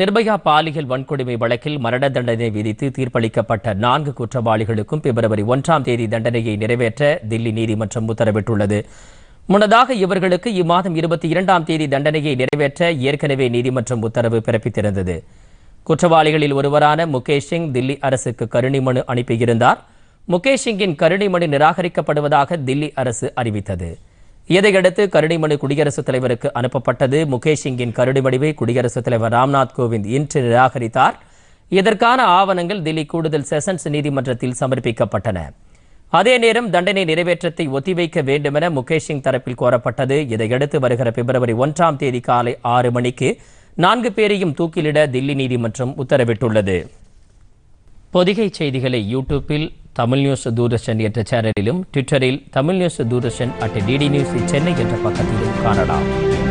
நிர்பயா பாலியல் வன்கொடுமை வழக்கில் மரண தண்டனை விதித்து தீர்ப்பளிக்கப்பட்ட நான்கு குற்றவாளிகளுக்கும் பிப்ரவரி ஒன்றாம் தேதி தண்டனையை நிறைவேற்ற தில்லி நீதிமன்றம் உத்தரவிட்டுள்ளது முன்னதாக இவர்களுக்கு இம்மாதம் இருபத்தி இரண்டாம் தேதி தண்டனையை நிறைவேற்ற ஏற்கனவே நீதிமன்றம் உத்தரவு பிறப்பித்திருந்தது குற்றவாளிகளில் ஒருவரான முகேஷ் சிங் தில்லி அரசுக்கு கருணை மனு அனுப்பியிருந்தார் முகேஷ் சிங்கின் கருணை மனு நிராகரிக்கப்படுவதாக தில்லி அரசு அறிவித்தது இதையடுத்து கருடிமணி குடியரசுத் தலைவருக்கு அனுப்பப்பட்டது முகேஷிங்கின் கருடி வடிவை குடியரசுத் தலைவர் ராம்நாத் கோவிந்த் இன்று நிராகரித்தார் இதற்கான ஆவணங்கள் தில்லி கூடுதல் செஷன்ஸ் நீதிமன்றத்தில் சமர்ப்பிக்கப்பட்டன அதே நேரம் தண்டனை நிறைவேற்றத்தை ஒத்திவைக்க வேண்டுமென முகேஷ் சிங் தரப்பில் கோரப்பட்டது இதையடுத்து வருகிற பிப்ரவரி ஒன்றாம் தேதி காலை ஆறு மணிக்கு நான்கு பேரையும் தூக்கிலிட தில்லி நீதிமன்றம் உத்தரவிட்டுள்ளது பொதிகை செய்திகளை யூடியூப்பில் தமிழ் நியூஸ் தூரசன் என்ற சேனலிலும் ட்விட்டரில் Tamil news Doordarshan at DD news Chennai என்ற பக்கத்திலும் காணலாம்